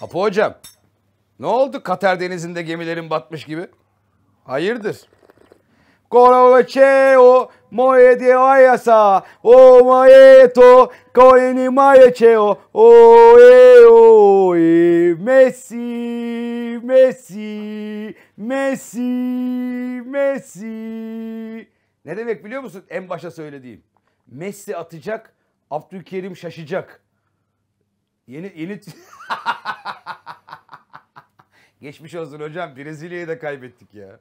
Apo hocam. Ne oldu Katar denizinde gemilerin batmış gibi? Hayırdır? Koroveceo moye de ayasa o maeto koeni maeceo o e o e Messi Messi Messi Messi Ne demek biliyor musun en başa söylediğim? Messi atacak, Abdülkerim şaşacak. Yeni yeni Geçmiş olsun hocam. Brezilya'yı da kaybettik ya.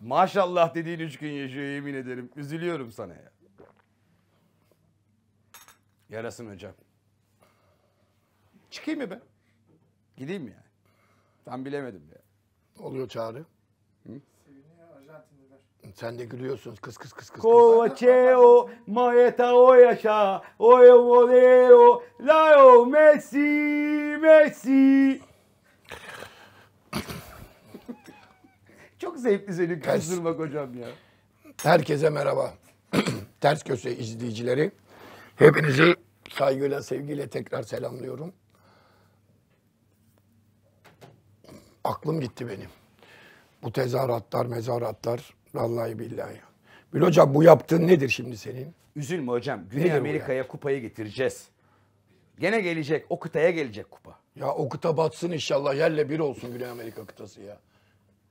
Maşallah dediğin üç gün yaşıyor yemin ederim. Üzülüyorum sana ya. Yarasın hocam. Çıkayım mı ben? Gideyim mi yani? Tam bilemedim ya. oluyor Çağrı? Hı? Sen de gülüyorsun kız kız kız kız. Covacheo, maeta o yaşa, o volero, la Messi, Messi. Çok zevkli seni kızdırmak hocam ya. Herkese merhaba. Ters köşe izleyicileri. Hepinizi saygıyla, sevgiyle tekrar selamlıyorum. Aklım gitti benim. Bu tezahüratlar, mezaratlar, vallahi billahi. Bil hocam bu yaptığın nedir şimdi senin? Üzülme hocam. Güney Amerika'ya kupayı getireceğiz. Gene gelecek. O kıtaya gelecek kupa. Ya o kıta batsın inşallah. Yerle bir olsun Güney Amerika kıtası ya.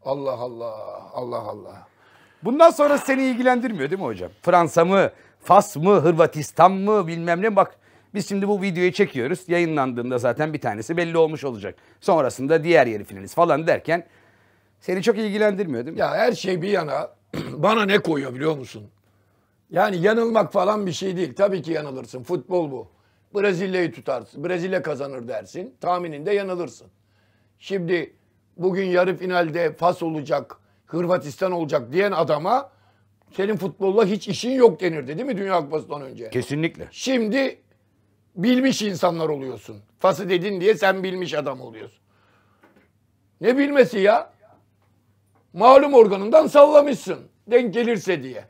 Allah Allah. Allah Allah. Bundan sonra seni ilgilendirmiyor değil mi hocam? Fransa mı? Fas mı? Hırvatistan mı? Bilmem ne. Bak biz şimdi bu videoyu çekiyoruz. Yayınlandığında zaten bir tanesi belli olmuş olacak. Sonrasında diğer yeri finaliz falan derken seni çok ilgilendirmiyor değil mi? Ya her şey bir yana bana ne koyuyor biliyor musun? Yani yanılmak falan bir şey değil. Tabii ki yanılırsın. Futbol bu. Brezilya'yı tutarsın. Brezilya kazanır dersin. Tahmininde yanılırsın. Şimdi bugün yarı finalde Fas olacak, Hırvatistan olacak diyen adama senin futbolla hiç işin yok denirdi değil mi Dünya Kupası'ndan önce? Kesinlikle. Şimdi bilmiş insanlar oluyorsun. Fas'ı dedin diye sen bilmiş adam oluyorsun. Ne bilmesi ya? Malum organından sallamışsın. Denk gelirse diye.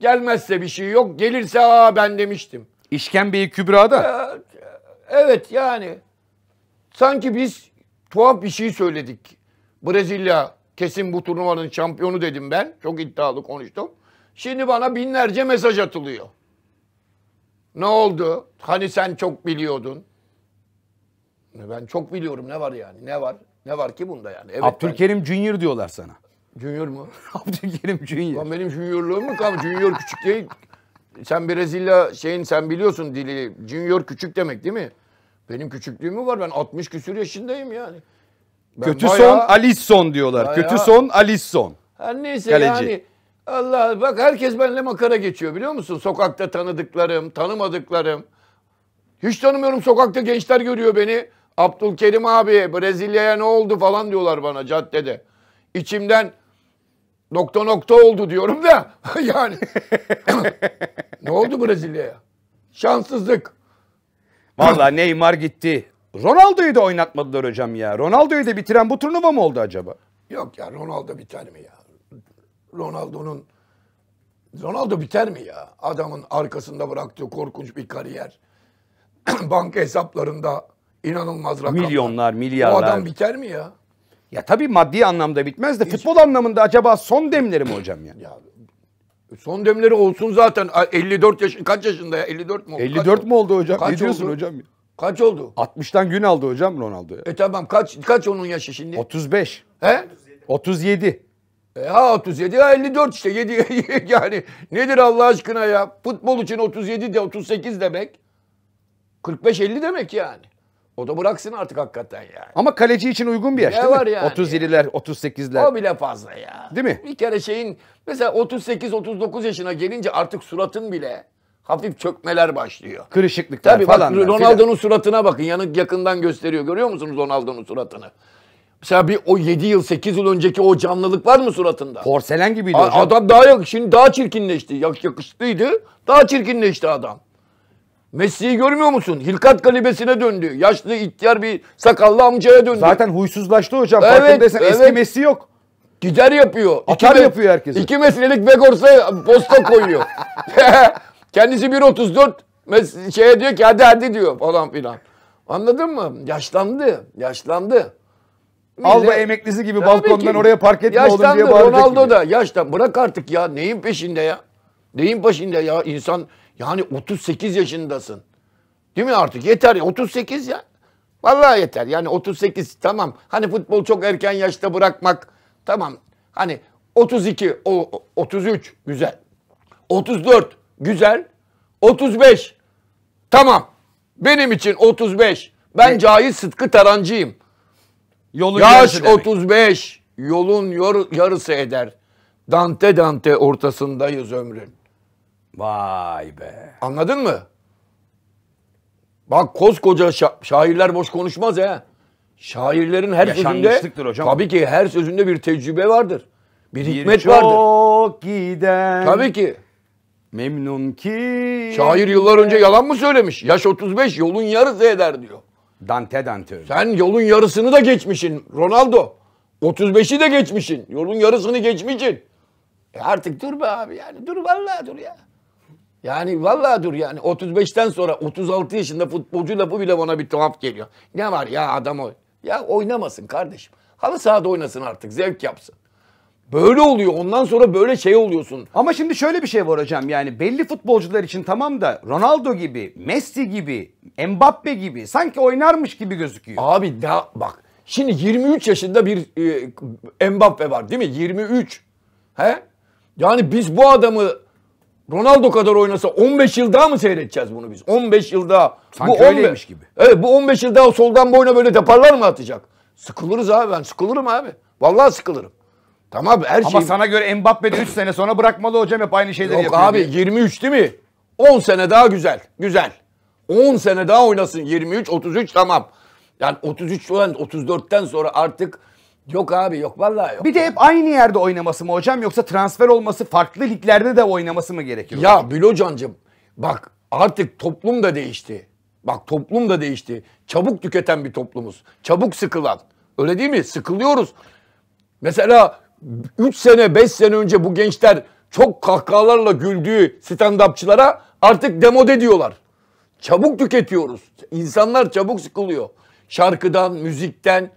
Gelmezse bir şey yok. Gelirse aa ben demiştim. İşkembeyi Kübra'da. Evet yani sanki biz tuhaf bir şey söyledik. Brezilya kesin bu turnuvanın şampiyonu dedim ben. Çok iddialı konuştum. Şimdi bana binlerce mesaj atılıyor. Ne oldu? Hani sen çok biliyordun. Ben çok biliyorum ne var yani? Ne var? Ne var ki bunda yani? Evet, Abdülkerim ben... Junior diyorlar sana. Junior mu? Abdülkerim Junior. Lan benim Junior'luğum mu kaldı? Junior küçük değil sen Brezilya şeyin sen biliyorsun dili junior küçük demek değil mi? Benim küçüklüğüm var ben 60 küsür yaşındayım yani. Ben Kötü bayağı, son Alisson diyorlar. Bayağı, Kötü son Alisson. Her neyse Kaleci. yani Allah bak herkes benimle makara geçiyor biliyor musun? Sokakta tanıdıklarım, tanımadıklarım. Hiç tanımıyorum sokakta gençler görüyor beni. Abdülkerim abi Brezilya'ya ne oldu falan diyorlar bana caddede. İçimden nokta nokta oldu diyorum da yani Ne oldu Brezilya'ya? Şanssızlık. Vallahi Neymar gitti. Ronaldo'yu da oynatmadılar hocam ya. Ronaldo'yu da bitiren bu turnuva mı oldu acaba? Yok ya Ronaldo biter mi ya? Ronaldo'nun Ronaldo biter mi ya? Adamın arkasında bıraktığı korkunç bir kariyer. Banka hesaplarında inanılmaz rakamlar. Milyonlar, milyarlar. Bu adam biter mi ya? Ya tabii maddi anlamda bitmez de Hiç... futbol anlamında acaba son demleri mi hocam ya? ya Son demleri olsun zaten. 54 yaşın kaç yaşında ya? 54 mu oldu? 54 kaç mu oldu hocam? Kaç ne diyorsun oldu? hocam? Kaç oldu? 60'tan gün aldı hocam Ronaldo. Ya. E tamam kaç kaç onun yaşı şimdi? 35. He? 37. E, ha 37 ya 54 işte 7 yani nedir Allah aşkına ya? Futbol için 37 de 38 demek. 45 50 demek yani. O da bıraksın artık hakikaten ya. Ama kaleci için uygun bir yaş ne değil var mi? Yani 37'ler, 38'ler. O bile fazla ya. Değil mi? Bir kere şeyin mesela 38-39 yaşına gelince artık suratın bile hafif çökmeler başlıyor. Kırışıklıklar Tabii falan. Tabii Ronaldo'nun suratına bakın. Yanık yakından gösteriyor. Görüyor musunuz Ronaldo'nun suratını? Mesela bir o 7 yıl 8 yıl önceki o canlılık var mı suratında? Porselen gibiydi A- hocam. Adam daha yok. şimdi daha çirkinleşti. Yak yakışıklıydı. Daha çirkinleşti adam. Messi'yi görmüyor musun? Hilkat kalibesine döndü. Yaşlı ihtiyar bir sakallı amcaya döndü. Zaten huysuzlaştı hocam. Evet, Farkındaysan evet. eski Messi yok. Gider yapıyor. Atar iki yapıyor herkes. İki metrelik Vegors'a posta koyuyor. Kendisi 1.34 Messi şeye diyor ki hadi hadi diyor falan filan. Anladın mı? Yaşlandı. Yaşlandı. Al emeklisi gibi Tabii balkondan ki. oraya park etme yaşlandı, oğlum diye bağıracak Ronaldo gibi. da yaştan. Bırak artık ya. Neyin peşinde ya? Neyin peşinde ya? İnsan yani 38 yaşındasın. Değil mi artık? Yeter ya 38 ya. Vallahi yeter. Yani 38 tamam. Hani futbol çok erken yaşta bırakmak tamam. Hani 32, o, 33 güzel. 34 güzel. 35 tamam. Benim için 35. Ben ne? Cahit Sıtkı Tarancıyım. Yolun Yaş 35. Yolun yor, yarısı eder. Dante Dante ortasındayız ömrün. Vay be. Anladın mı? Bak koskoca şa- şairler boş konuşmaz he. Şairlerin her sözünde hocam. tabii ki her sözünde bir tecrübe vardır. Bir, bir hikmet çok vardır. giden. Tabii ki. Memnun ki. Şair yıllar önce yalan mı söylemiş? Yaş 35 yolun yarısı eder diyor. Dante Dante. Sen yolun yarısını da geçmişsin Ronaldo. 35'i de geçmişsin. Yolun yarısını geçmişsin. E artık dur be abi yani dur vallahi dur ya. Yani vallahi dur yani 35'ten sonra 36 yaşında futbolcuyla bu bile bana bir tuhaf geliyor. Ne var ya adam o. Ya oynamasın kardeşim. Halı sahada oynasın artık zevk yapsın. Böyle oluyor. Ondan sonra böyle şey oluyorsun. Ama şimdi şöyle bir şey var hocam. Yani belli futbolcular için tamam da Ronaldo gibi, Messi gibi, Mbappe gibi sanki oynarmış gibi gözüküyor. Abi daha bak. Şimdi 23 yaşında bir e, Mbappe var değil mi? 23. He? Yani biz bu adamı Ronaldo kadar oynasa 15 yıl daha mı seyredeceğiz bunu biz? 15 yıl daha. Sanki bu öyleymiş 15, gibi. Evet bu 15 yıl daha soldan boyuna böyle deparlar mı atacak? Sıkılırız abi ben sıkılırım abi. Vallahi sıkılırım. Tamam her şey. Ama sana göre Mbappe de 3 sene sonra bırakmalı hocam hep aynı şeyleri Yok yapıyor. Yok abi diye. 23 değil mi? 10 sene daha güzel. Güzel. 10 sene daha oynasın 23 33 tamam. Yani 33 olan 34'ten sonra artık Yok abi yok vallahi yok. Bir de hep aynı yerde oynaması mı hocam yoksa transfer olması farklı liglerde de oynaması mı gerekiyor? Ya Bilocancım bak artık toplum da değişti. Bak toplum da değişti. Çabuk tüketen bir toplumuz. Çabuk sıkılan. Öyle değil mi? Sıkılıyoruz. Mesela 3 sene 5 sene önce bu gençler çok kahkahalarla güldüğü stand-upçılara artık demod ediyorlar. Çabuk tüketiyoruz. İnsanlar çabuk sıkılıyor. Şarkıdan, müzikten,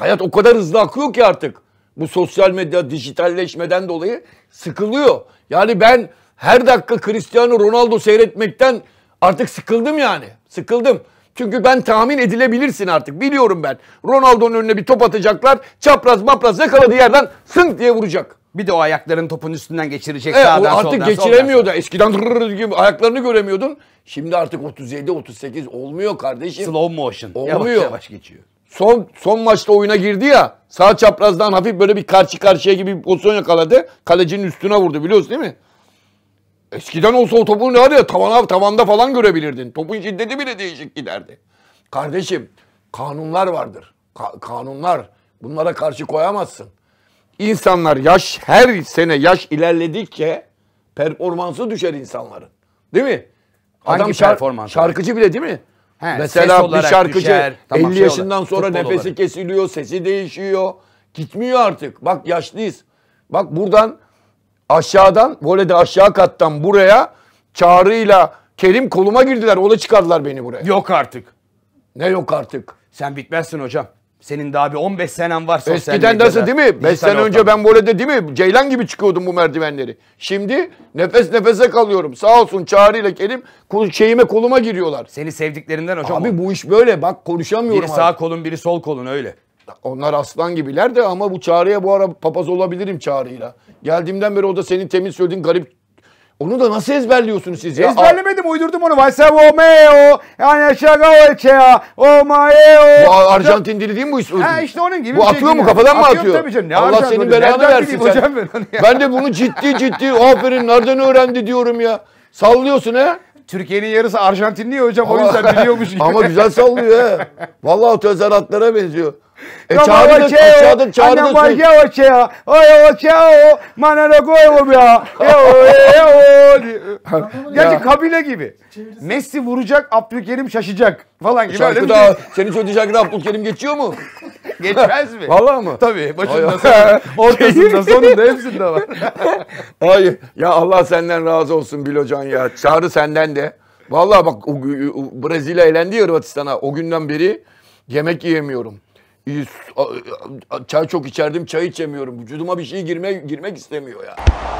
hayat o kadar hızlı akıyor ki artık. Bu sosyal medya dijitalleşmeden dolayı sıkılıyor. Yani ben her dakika Cristiano Ronaldo seyretmekten artık sıkıldım yani. Sıkıldım. Çünkü ben tahmin edilebilirsin artık. Biliyorum ben. Ronaldo'nun önüne bir top atacaklar. Çapraz mapraz yakaladığı yerden sınk diye vuracak. Bir de o ayakların topun üstünden geçirecek evet, sağdan artık soldan. Artık geçiremiyordu. Soldan. Eskiden gibi ayaklarını göremiyordun. Şimdi artık 37 38 olmuyor kardeşim. Slow motion. Olmuyor. Yavaş yavaş geçiyor son son maçta oyuna girdi ya. Sağ çaprazdan hafif böyle bir karşı karşıya gibi bir pozisyon yakaladı. Kalecinin üstüne vurdu biliyorsun değil mi? Eskiden olsa o topun ne var ya tavana, tavanda falan görebilirdin. Topun şiddeti bile değişik giderdi. Kardeşim kanunlar vardır. Ka- kanunlar. Bunlara karşı koyamazsın. İnsanlar yaş her sene yaş ilerledikçe performansı düşer insanların. Değil mi? Hangi Adam şar- performans? Şarkıcı bile değil mi? He, Mesela bir şarkıcı düşer, tamam, 50 şey yaşından olarak, sonra nefesi olarak. kesiliyor, sesi değişiyor. Gitmiyor artık. Bak yaşlıyız. Bak buradan aşağıdan, böyle de aşağı kattan buraya çağrıyla Kerim koluma girdiler. Ona çıkardılar beni buraya. Yok artık. Ne yok artık? Sen bitmezsin hocam. Senin daha bir 15 senen var sosyal Eskiden medyada. nasıl değil mi? 5 sene ortam. önce ben böyle de değil mi? Ceylan gibi çıkıyordum bu merdivenleri. Şimdi nefes nefese kalıyorum. Sağ olsun Çağrı kelim, Kerim şeyime koluma giriyorlar. Seni sevdiklerinden hocam. Abi bu iş böyle bak konuşamıyorum. Biri sağ abi. kolun biri sol kolun öyle. Onlar aslan gibiler de ama bu Çağrı'ya bu ara papaz olabilirim Çağrı'yla. Geldiğimden beri o da senin temin söylediğin garip onu da nasıl ezberliyorsunuz siz ya? Ezberlemedim uydurdum onu. Vaysa, o yani şaka Vasa Romeo, o Omaeo. Bu Arjantin dili değil mi bu? Ha işte onun gibi. Bu atıyor şey mu kafadan mı atıyor? Atıyor tabii canım. Allah senin belanı versin sen. Hocam ben, ben de bunu ciddi ciddi aferin nereden öğrendi diyorum ya. Sallıyorsun he. Türkiye'nin yarısı Arjantinli ya hocam ama, o yüzden biliyormuş gibi. Ama güzel sallıyor he. Vallahi tezahüratlara benziyor. E çağırdı, çağırdı, çağırdı. Annem var şey- ya o şey ya. Oy o şey o. Manana koy o ya. Yo yo Gerçi kabile gibi. Çevirisi. Messi vuracak, Abdülkerim şaşacak falan gibi. Şarkı daha şey. senin söylediğin şarkıda Abdülkerim geçiyor mu? Geçmez mi? Valla mı? Tabii. Başında, sonunda, şey- ortasında, sonunda hepsinde var. Hayır. Ya Allah senden razı olsun Bilocan ya. Çağrı senden de. Valla bak o, o, Brezilya elendi ya Hırvatistan'a. O günden beri yemek yiyemiyorum. Çay çok içerdim, çay içemiyorum. Vücuduma bir şey girme, girmek istemiyor ya.